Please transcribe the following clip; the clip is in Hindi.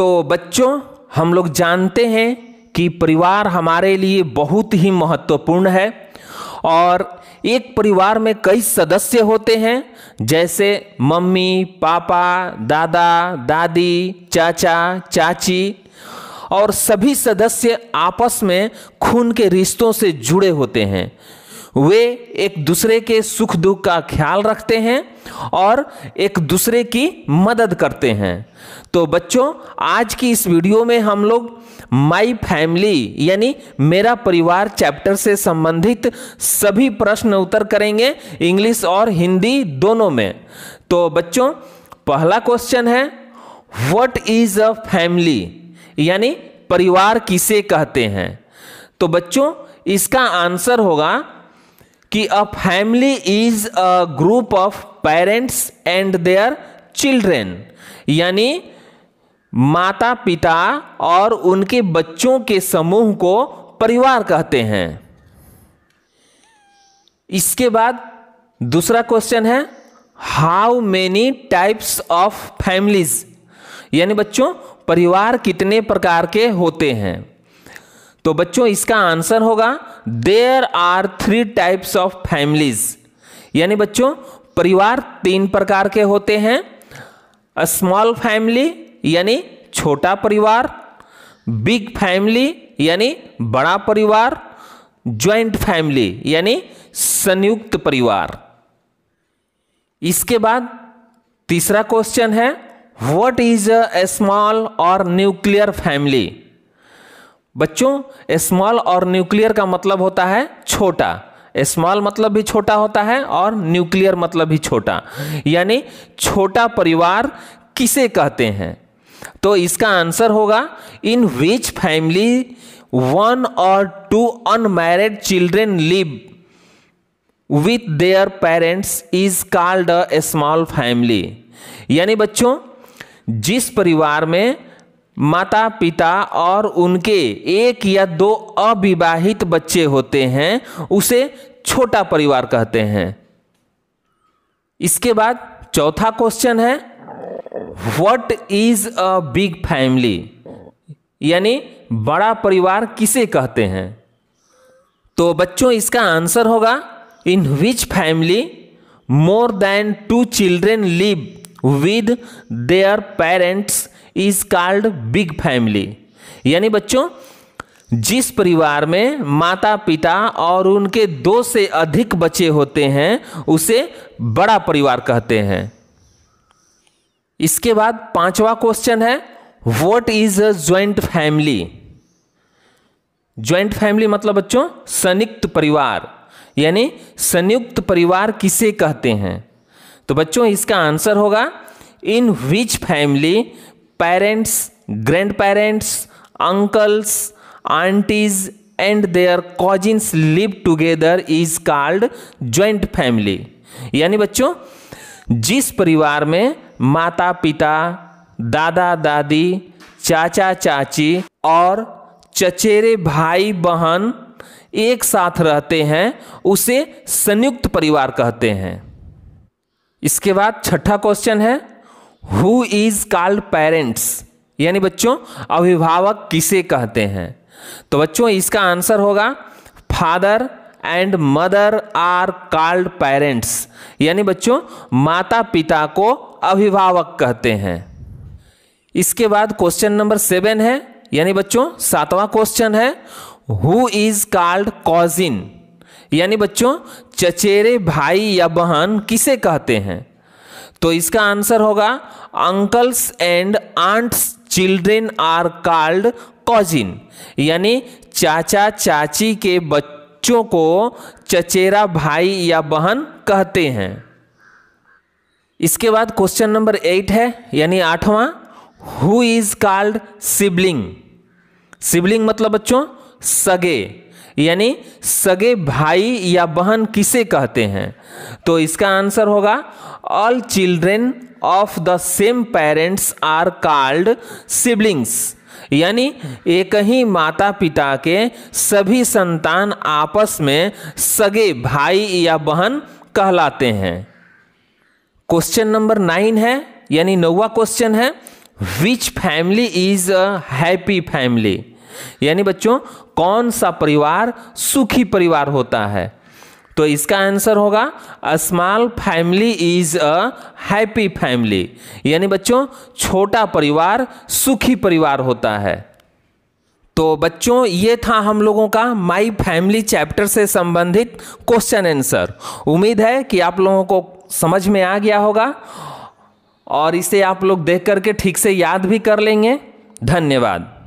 तो बच्चों हम लोग जानते हैं कि परिवार हमारे लिए बहुत ही महत्वपूर्ण है और एक परिवार में कई सदस्य होते हैं जैसे मम्मी पापा दादा दादी चाचा चाची और सभी सदस्य आपस में खून के रिश्तों से जुड़े होते हैं वे एक दूसरे के सुख दुख का ख्याल रखते हैं और एक दूसरे की मदद करते हैं तो बच्चों आज की इस वीडियो में हम लोग माई फैमिली यानी मेरा परिवार चैप्टर से संबंधित सभी प्रश्न उत्तर करेंगे इंग्लिश और हिंदी दोनों में तो बच्चों पहला क्वेश्चन है व्हाट इज अ फैमिली यानी परिवार किसे कहते हैं तो बच्चों इसका आंसर होगा कि a family is a group of parents and their children यानी माता पिता और उनके बच्चों के समूह को परिवार कहते हैं इसके बाद दूसरा क्वेश्चन है how many types of families यानी बच्चों परिवार कितने प्रकार के होते हैं तो बच्चों इसका आंसर होगा there are three types of families यानी बच्चों परिवार तीन प्रकार के होते हैं स्मॉल फैमिली यानी छोटा परिवार बिग फैमिली यानी बड़ा परिवार ज्वाइंट फैमिली यानी संयुक्त परिवार इसके बाद तीसरा क्वेश्चन है व्हाट इज अ स्मॉल और न्यूक्लियर फैमिली बच्चों स्मॉल और न्यूक्लियर का मतलब होता है छोटा स्मॉल मतलब भी छोटा होता है और न्यूक्लियर मतलब भी छोटा यानी छोटा परिवार किसे कहते हैं तो इसका आंसर होगा इन विच फैमिली वन और two unmarried children live with their parents is called a small family यानी बच्चों जिस परिवार में माता पिता और उनके एक या दो अविवाहित बच्चे होते हैं उसे छोटा परिवार कहते हैं इसके बाद चौथा क्वेश्चन है what is a big family यानी बड़ा परिवार किसे कहते हैं तो बच्चों इसका आंसर होगा in which family more than two children live with their parents is called big family यानी बच्चों जिस परिवार में माता पिता और उनके दो से अधिक बच्चे होते हैं उसे बड़ा परिवार कहते हैं इसके बाद पांचवा क्वेश्चन है what is a joint family joint family मतलब बच्चों संयुक्त परिवार यानी संयुक्त परिवार किसे कहते हैं तो बच्चों इसका आंसर होगा in which family parents grandparents uncles aunties and their cousins live together is called joint family यानी बच्चों जिस परिवार में माता पिता दादा दादी चाचा चाची और चचेरे भाई बहन एक साथ रहते हैं उसे संयुक्त परिवार कहते हैं इसके बाद छठा क्वेश्चन है हु इज कॉल्ड पेरेंट्स यानी बच्चों अभिभावक किसे कहते हैं तो बच्चों इसका आंसर होगा father and mother are called parents यानी बच्चों माता पिता को अभिभावक कहते हैं इसके बाद क्वेश्चन नंबर सेवन है यानी बच्चों सातवां क्वेश्चन है हु इज कॉल्ड कॉजिन यानी बच्चों चचेरे भाई या बहन किसे कहते हैं तो इसका आंसर होगा uncles and aunts children are called cousin यानी चाचा चाची के बच्चों को चचेरा भाई या बहन कहते हैं इसके बाद क्वेश्चन नंबर एट है यानी आठवां who is called sibling sibling मतलब बच्चों सगे यानी सगे भाई या बहन किसे कहते हैं तो इसका आंसर होगा all children of the same parents are called siblings यानी एक ही माता पिता के सभी संतान आपस में सगे भाई या बहन कहलाते हैं क्वेश्चन नंबर नाइन है यानी नौवा क्वेश्चन है which family is a happy family यानी बच्चों कौन सा परिवार सुखी परिवार होता है तो इसका आंसर होगा small family is a happy family यानी बच्चों छोटा परिवार सुखी परिवार होता है तो बच्चों ये था हम लोगों का माई फैमिली चैप्टर से संबंधित क्वेश्चन आंसर उम्मीद है कि आप लोगों को समझ में आ गया होगा और इसे आप लोग देख करके ठीक से याद भी कर लेंगे धन्यवाद